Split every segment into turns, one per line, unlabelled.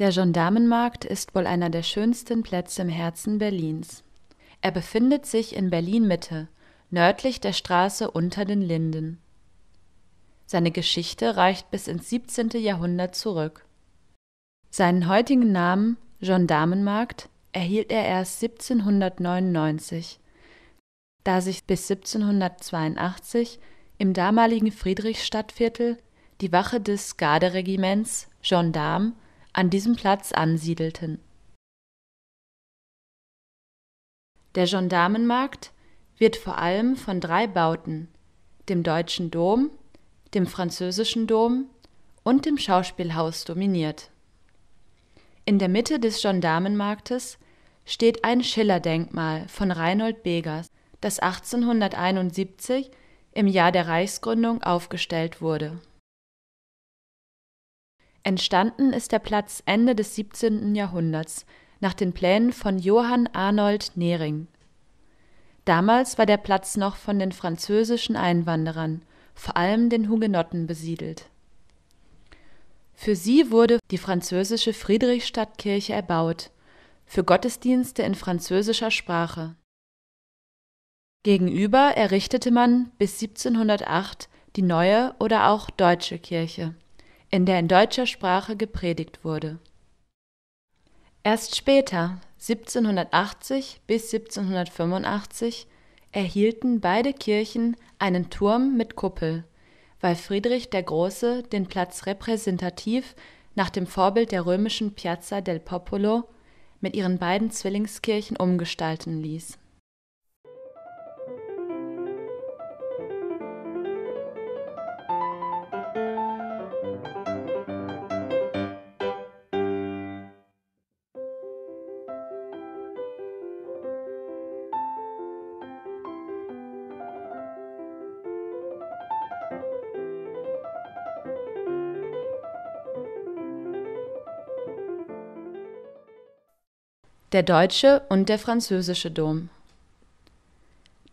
Der Gendarmenmarkt ist wohl einer der schönsten Plätze im Herzen Berlins. Er befindet sich in Berlin-Mitte, nördlich der Straße Unter den Linden. Seine Geschichte reicht bis ins 17. Jahrhundert zurück. Seinen heutigen Namen Gendarmenmarkt erhielt er erst 1799, da sich bis 1782 im damaligen Friedrichstadtviertel die Wache des Garderegiments Gendarme an diesem Platz ansiedelten. Der Gendarmenmarkt wird vor allem von drei Bauten, dem Deutschen Dom, dem Französischen Dom und dem Schauspielhaus dominiert. In der Mitte des Gendarmenmarktes steht ein Schillerdenkmal von Reinhold Begers, das 1871 im Jahr der Reichsgründung aufgestellt wurde Entstanden ist der Platz Ende des 17. Jahrhunderts nach den Plänen von Johann Arnold Nering. Damals war der Platz noch von den französischen Einwanderern, vor allem den Hugenotten, besiedelt. Für sie wurde die französische Friedrichstadtkirche erbaut, für Gottesdienste in französischer Sprache. Gegenüber errichtete man bis 1708 die neue oder auch deutsche Kirche in der in deutscher Sprache gepredigt wurde. Erst später, 1780 bis 1785, erhielten beide Kirchen einen Turm mit Kuppel, weil Friedrich der Große den Platz repräsentativ nach dem Vorbild der römischen Piazza del Popolo mit ihren beiden Zwillingskirchen umgestalten ließ der deutsche und der französische Dom.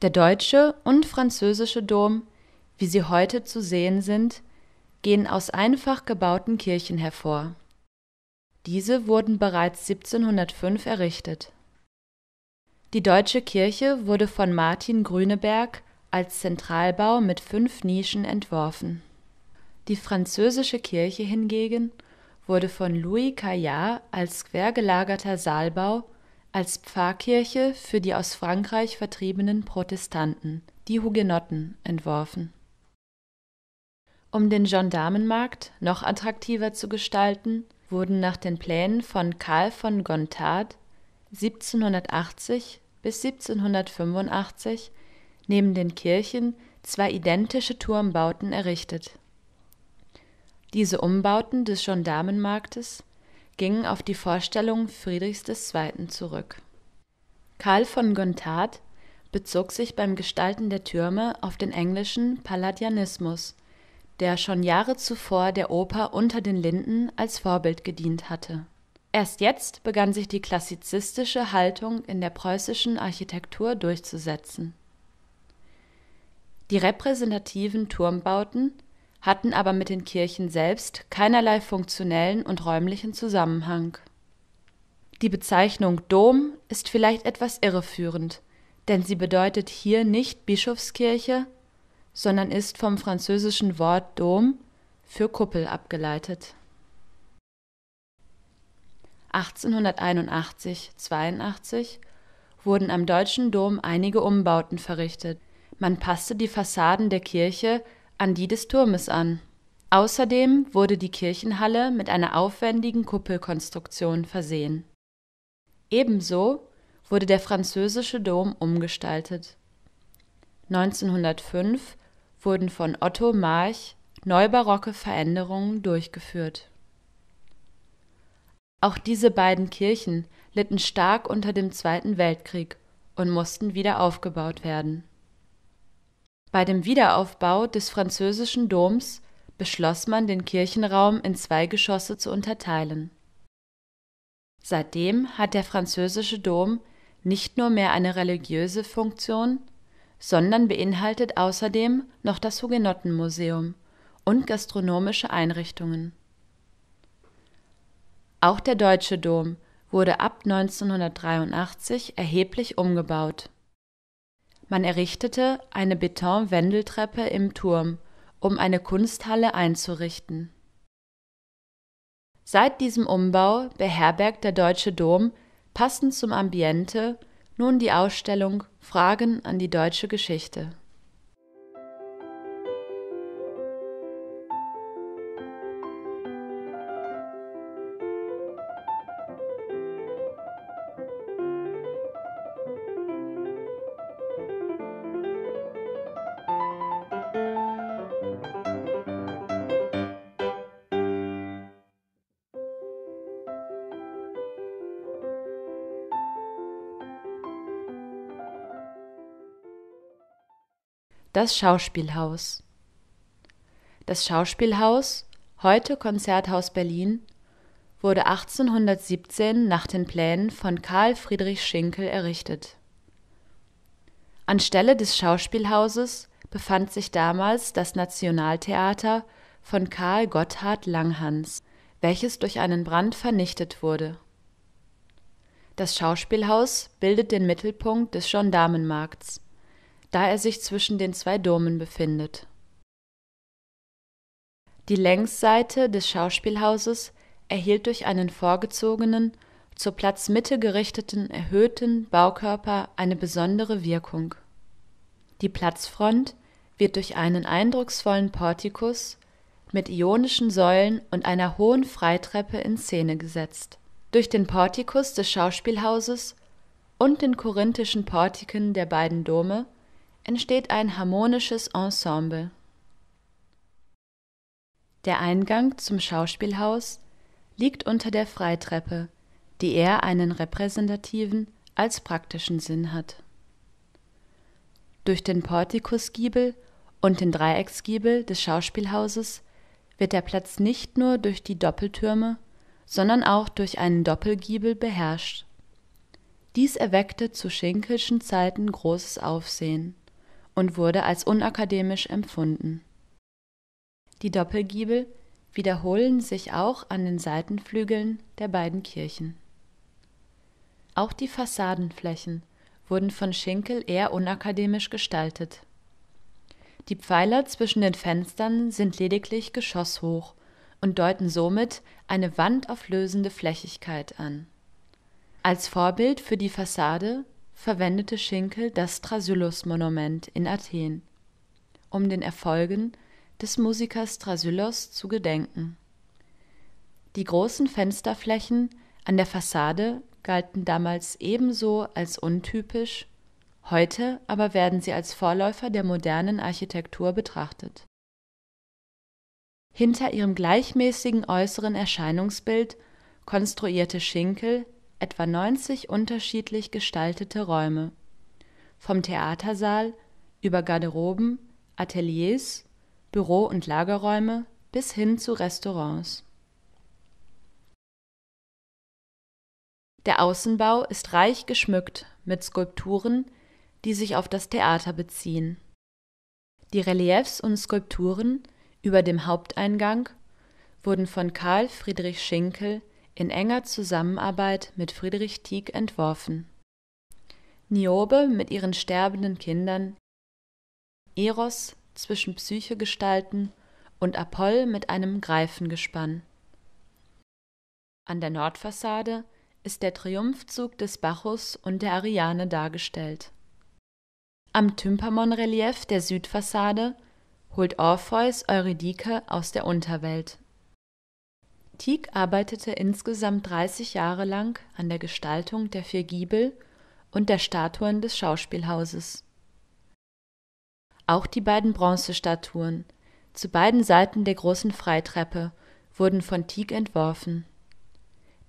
Der deutsche und französische Dom, wie sie heute zu sehen sind, gehen aus einfach gebauten Kirchen hervor. Diese wurden bereits 1705 errichtet. Die deutsche Kirche wurde von Martin Grüneberg als Zentralbau mit fünf Nischen entworfen. Die französische Kirche hingegen wurde von Louis Caillard als quergelagerter Saalbau als Pfarrkirche für die aus Frankreich vertriebenen Protestanten, die Hugenotten, entworfen. Um den Gendarmenmarkt noch attraktiver zu gestalten, wurden nach den Plänen von Karl von Gontard 1780 bis 1785 neben den Kirchen zwei identische Turmbauten errichtet diese Umbauten des Gendarmenmarktes gingen auf die Vorstellungen Friedrichs II. zurück. Karl von Gontard bezog sich beim Gestalten der Türme auf den englischen Palladianismus, der schon Jahre zuvor der Oper Unter den Linden als Vorbild gedient hatte. Erst jetzt begann sich die klassizistische Haltung in der preußischen Architektur durchzusetzen. Die repräsentativen Turmbauten hatten aber mit den Kirchen selbst keinerlei funktionellen und räumlichen Zusammenhang. Die Bezeichnung Dom ist vielleicht etwas irreführend, denn sie bedeutet hier nicht Bischofskirche, sondern ist vom französischen Wort Dom für Kuppel abgeleitet. 1881-82 wurden am Deutschen Dom einige Umbauten verrichtet. Man passte die Fassaden der Kirche an die des Turmes an. Außerdem wurde die Kirchenhalle mit einer aufwendigen Kuppelkonstruktion versehen. Ebenso wurde der französische Dom umgestaltet. 1905 wurden von Otto March neubarocke Veränderungen durchgeführt. Auch diese beiden Kirchen litten stark unter dem Zweiten Weltkrieg und mussten wieder aufgebaut werden bei dem Wiederaufbau des französischen Doms beschloss man, den Kirchenraum in zwei Geschosse zu unterteilen. Seitdem hat der französische Dom nicht nur mehr eine religiöse Funktion, sondern beinhaltet außerdem noch das Hugenottenmuseum und gastronomische Einrichtungen. Auch der Deutsche Dom wurde ab 1983 erheblich umgebaut man errichtete eine Betonwendeltreppe im Turm, um eine Kunsthalle einzurichten. Seit diesem Umbau beherbergt der Deutsche Dom passend zum Ambiente nun die Ausstellung Fragen an die deutsche Geschichte Das Schauspielhaus. Das Schauspielhaus, heute Konzerthaus Berlin, wurde 1817 nach den Plänen von Karl Friedrich Schinkel errichtet. Anstelle des Schauspielhauses befand sich damals das Nationaltheater von Karl Gotthard Langhans, welches durch einen Brand vernichtet wurde. Das Schauspielhaus bildet den Mittelpunkt des Gendarmenmarkts da er sich zwischen den zwei Domen befindet. Die Längsseite des Schauspielhauses erhielt durch einen vorgezogenen, zur Platzmitte gerichteten erhöhten Baukörper eine besondere Wirkung. Die Platzfront wird durch einen eindrucksvollen Portikus mit ionischen Säulen und einer hohen Freitreppe in Szene gesetzt. Durch den Portikus des Schauspielhauses und den korinthischen Portiken der beiden Dome entsteht ein harmonisches Ensemble. Der Eingang zum Schauspielhaus liegt unter der Freitreppe, die eher einen repräsentativen als praktischen Sinn hat. Durch den Portikusgiebel und den Dreiecksgiebel des Schauspielhauses wird der Platz nicht nur durch die Doppeltürme, sondern auch durch einen Doppelgiebel beherrscht. Dies erweckte zu Schinkelschen Zeiten großes Aufsehen und wurde als unakademisch empfunden. Die Doppelgiebel wiederholen sich auch an den Seitenflügeln der beiden Kirchen. Auch die Fassadenflächen wurden von Schinkel eher unakademisch gestaltet. Die Pfeiler zwischen den Fenstern sind lediglich geschosshoch und deuten somit eine wandauflösende Flächigkeit an. Als Vorbild für die Fassade verwendete Schinkel das Thrasyllus-Monument in Athen, um den Erfolgen des Musikers Thrasyllus zu gedenken. Die großen Fensterflächen an der Fassade galten damals ebenso als untypisch, heute aber werden sie als Vorläufer der modernen Architektur betrachtet. Hinter ihrem gleichmäßigen äußeren Erscheinungsbild konstruierte Schinkel etwa 90 unterschiedlich gestaltete Räume. Vom Theatersaal über Garderoben, Ateliers, Büro- und Lagerräume bis hin zu Restaurants. Der Außenbau ist reich geschmückt mit Skulpturen, die sich auf das Theater beziehen. Die Reliefs und Skulpturen über dem Haupteingang wurden von Karl Friedrich Schinkel in enger Zusammenarbeit mit Friedrich Tieck entworfen. Niobe mit ihren sterbenden Kindern, Eros zwischen Psyche gestalten und Apoll mit einem Greifengespann. An der Nordfassade ist der Triumphzug des Bacchus und der Ariane dargestellt. Am tympamon relief der Südfassade holt Orpheus Eurydike aus der Unterwelt. Tieck arbeitete insgesamt 30 Jahre lang an der Gestaltung der vier Giebel und der Statuen des Schauspielhauses. Auch die beiden Bronzestatuen zu beiden Seiten der großen Freitreppe wurden von Tieck entworfen.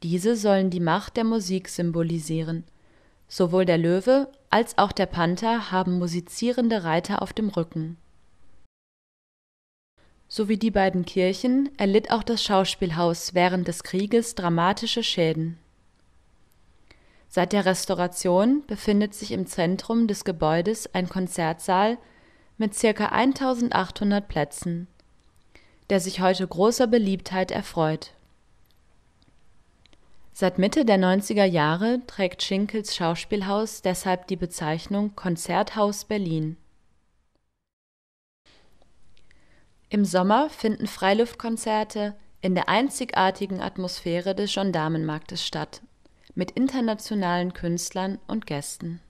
Diese sollen die Macht der Musik symbolisieren. Sowohl der Löwe als auch der Panther haben musizierende Reiter auf dem Rücken Sowie die beiden Kirchen erlitt auch das Schauspielhaus während des Krieges dramatische Schäden. Seit der Restauration befindet sich im Zentrum des Gebäudes ein Konzertsaal mit ca. 1800 Plätzen, der sich heute großer Beliebtheit erfreut. Seit Mitte der 90er Jahre trägt Schinkels Schauspielhaus deshalb die Bezeichnung Konzerthaus Berlin Im Sommer finden Freiluftkonzerte in der einzigartigen Atmosphäre des Gendarmenmarktes statt, mit internationalen Künstlern und Gästen